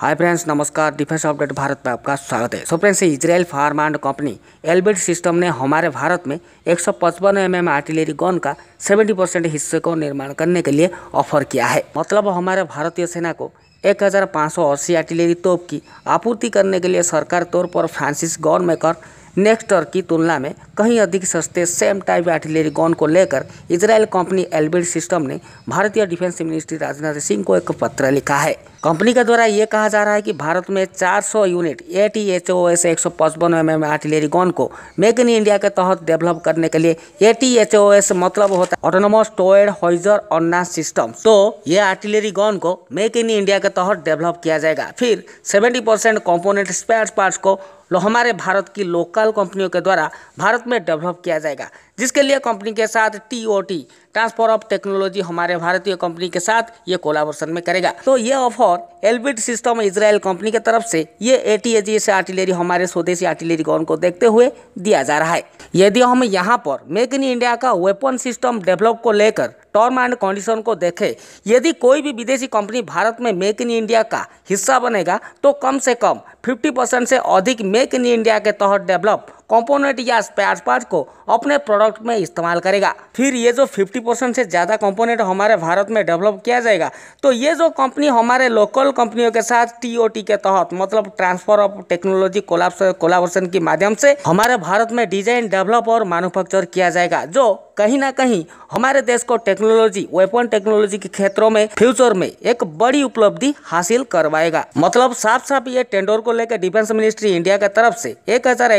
हाय friends नमस्कार defence update Bharat में आपका स्वागत है so friends Israel firm and company Elbit system ने हमारे भारत में एक सौ पचपन एम एम आर्टिलरी गन का 70 परसेंट हिस्से को निर्माण करने के लिए ऑफर किया है मतलब हमारे भारतीय सेना को एक हज़ार पाँच सौ अस्सी आर्टिलरी तोप की आपूर्ति करने के लिए सरकार तौर पर फ्रांसिस गौर मेकर नेक्स्ट की तुलना में कहीं अधिक सस्ते सेम टाइप आर्टिलरी गन को लेकर इसराइल कंपनी एलबीड सिस्टम ने भारतीय डिफेंस मिनिस्ट्री राजनाथ सिंह को एक पत्र लिखा है कंपनी के द्वारा ये कहा जा रहा है कि भारत में 400 unit A T H O S एक सौ पचपन एम एम आर्टिलरी गन को मेक इन इंडिया के तहत डेवलप करने के लिए A T H O S मतलब होता है ऑटोनोमस टोएड हॉइजर अन्ना सिस्टम तो ये आर्टिलरी गन को मेक इन इंडिया के तहत डेवलप किया जाएगा फिर 70 परसेंट कॉम्पोनेंट स्पेयर पार्ट्स को हमारे भारत की लोकल कंपनियों के द्वारा भारत में डेवलप किया जाएगा जिसके लिए कंपनी के साथ T O T transfer of technology हमारे भारतीय कंपनी के साथ ये कोलाबोरेशन में करेगा तो ये offer Elbit system Israel company की तरफ से ये ए टी एजीएस आर्टिलरी हमारे स्वदेशी आर्टिलरी गौन को देखते हुए दिया जा रहा है यदि हम यहाँ पर मेक इन इंडिया का वेपन सिस्टम डेवलप को लेकर टर्म एंड कंडीशन को देखें यदि कोई भी विदेशी कंपनी भारत में मेक इन इंडिया का हिस्सा बनेगा तो कम से कम 50 परसेंट से अधिक मेक इन इंडिया के तहत डेवलप कंपोनेंट या स्पेयर पार्ट को अपने प्रोडक्ट में इस्तेमाल करेगा फिर ये जो 50 परसेंट से ज़्यादा कंपोनेंट हमारे भारत में डेवलप किया जाएगा तो ये जो कंपनी हमारे लोकल कंपनियों के साथ टीओटी के तहत मतलब ट्रांसफर ऑफ टेक्नोलॉजी कोलाबोरेशन के माध्यम से हमारे भारत में डिजाइन डेवलप और मैनुफैक्चर किया जाएगा जो कहीं ना कहीं हमारे देश को टेक्नोलॉजी वेपन टेक्नोलॉजी के क्षेत्रों में फ्यूचर में एक बड़ी उपलब्धि हासिल करवाएगा मतलब साफ साफ ये टेंडर को लेकर डिफेंस मिनिस्ट्री इंडिया की तरफ से एक हजार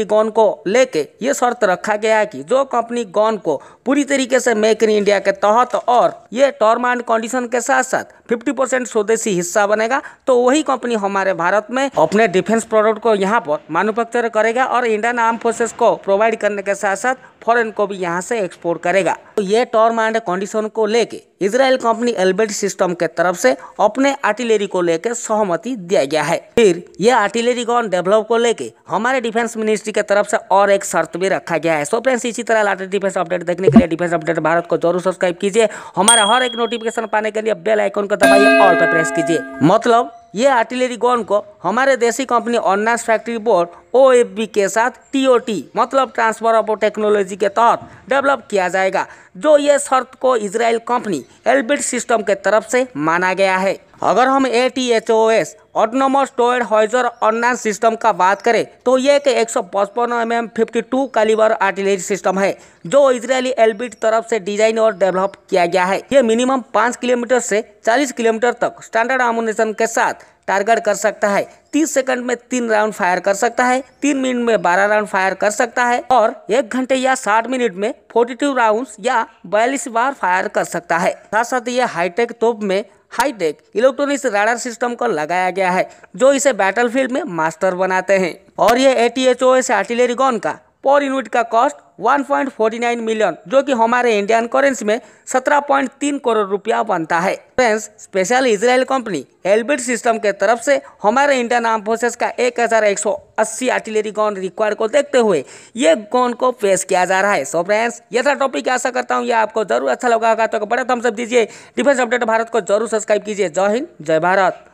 त्रिकोण को लेके ये शर्त रखा गया है कि जो कंपनी गॉन को पूरी तरीके से मेक इन इंडिया के तहत और ये टर्म एंड कंडीशन के साथ साथ 50 परसेंट स्वदेशी हिस्सा बनेगा तो वही कंपनी हमारे भारत में अपने डिफेंस प्रोडक्ट को यहाँ पर मैनुफैक्चर करेगा और इंडियन आर्म फोर्सेस को प्रोवाइड करने के साथ साथ फॉरेन को भी यहाँ से एक्सपोर्ट करेगा तो ये टर्म एंड कंडीशन को लेके इसराइल कंपनी एलबेट सिस्टम के तरफ से अपने आर्टिलरी को लेकर सहमति दिया गया है फिर ये आर्टिलरी गन डेवलप को लेके हमारे डिफेंस मिनिस्ट्री के तरफ से और एक शर्त भी रखा गया है सो फ्रेंड्स इसी तरह लाटेस्ट डिफेंस अपडेट देखने के लिए डिफेंस अपडेट भारत को जरूर सब्सक्राइब कीजिए हमारे हर एक नोटिफिकेशन पाने के लिए बेल आइकन को दबाइए ऑल पर प्रेस कीजिए मतलब ये आर्टिलरी गन को हमारे देसी कंपनी अन्नास फैक्ट्री बोर्ड ओ के साथ टी मतलब ट्रांसफर ऑफ टेक्नोलॉजी के तहत डेवलप किया जाएगा जो ये शर्त को इसराइल कंपनी एलबिट सिस्टम के तरफ से माना गया है अगर हम A T H O S autonomous towed howitzer online system का बात करें तो ये एक एक सौ पचपन M M fifty two calibre artillery system है जो इसराइली एलबिट तरफ से डिजाइन और डेवलप किया गया है ये मिनिमम पाँच किलोमीटर से चालीस किलोमीटर तक स्टैंडर्ड आमोनेशन के साथ टारगेट कर सकता है तीस सेकंड में तीन राउंड फायर कर सकता है तीन मिनट में बारह राउंड फायर कर सकता है और एक घंटे या साठ मिनट में फोर्टी टू राउंड या बयालीस बार फायर कर सकता है साथ साथ ये हाईटेक तोप में हाईटेक इलेक्ट्रॉनिक्स राडार सिस्टम को लगाया गया गया है जो इसे बैटलफील्ड में मास्टर बनाते हैं और ये A T H O S artillery gun का पर यूनिट का कॉस्ट 1.49 मिलियन जो कि हमारे इंडियन करेंसी में 17.3 करोड़ रुपया बनता है friends special Israel company Elbit system के तरफ से हमारे इंडियन आर्म फोर्सेस का 1180 आर्टिलरी गन रिक्वायर्ड को देखते हुए ये गन को पेश किया जा रहा है सो फ्रेंड्स ये था टॉपिक आशा करता हूँ ये आपको जरूर अच्छा लगा होगा तो बड़ा थम्सअप दीजिए डिफेंस अपडेट भारत को जरूर सब्सक्राइब कीजिए जय हिंद जय भारत